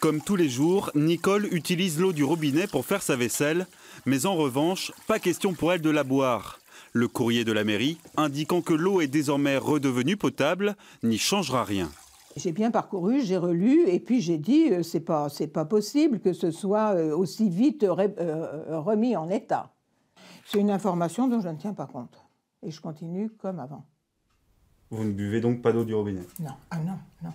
Comme tous les jours, Nicole utilise l'eau du robinet pour faire sa vaisselle, mais en revanche, pas question pour elle de la boire. Le courrier de la mairie, indiquant que l'eau est désormais redevenue potable, n'y changera rien. J'ai bien parcouru, j'ai relu, et puis j'ai dit euh, c'est pas c'est pas possible que ce soit euh, aussi vite euh, remis en état. C'est une information dont je ne tiens pas compte, et je continue comme avant. Vous ne buvez donc pas d'eau du robinet Non, ah non, non.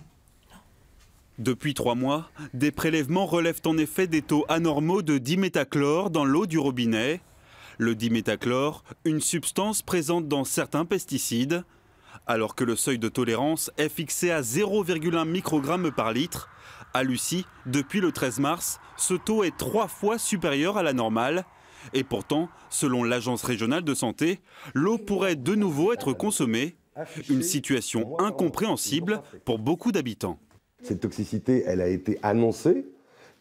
Depuis trois mois, des prélèvements relèvent en effet des taux anormaux de dimétachlore dans l'eau du robinet. Le dimétachlore, une substance présente dans certains pesticides. Alors que le seuil de tolérance est fixé à 0,1 microgramme par litre, à Lucie, depuis le 13 mars, ce taux est trois fois supérieur à la normale. Et pourtant, selon l'Agence régionale de santé, l'eau pourrait de nouveau être consommée. Une situation incompréhensible pour beaucoup d'habitants. Cette toxicité, elle a été annoncée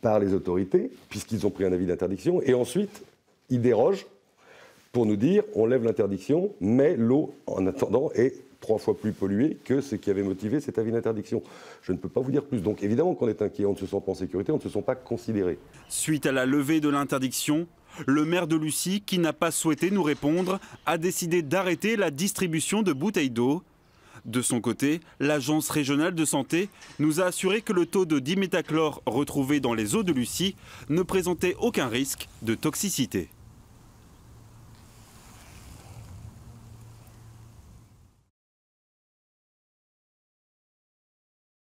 par les autorités, puisqu'ils ont pris un avis d'interdiction, et ensuite, ils dérogent pour nous dire on lève l'interdiction, mais l'eau, en attendant, est trois fois plus polluée que ce qui avait motivé cet avis d'interdiction. Je ne peux pas vous dire plus. Donc évidemment qu'on est inquiet, on ne se sent pas en sécurité, on ne se sent pas considéré. Suite à la levée de l'interdiction, le maire de Lucie, qui n'a pas souhaité nous répondre, a décidé d'arrêter la distribution de bouteilles d'eau de son côté, l'Agence régionale de santé nous a assuré que le taux de dimétachlore retrouvé dans les eaux de Lucie ne présentait aucun risque de toxicité.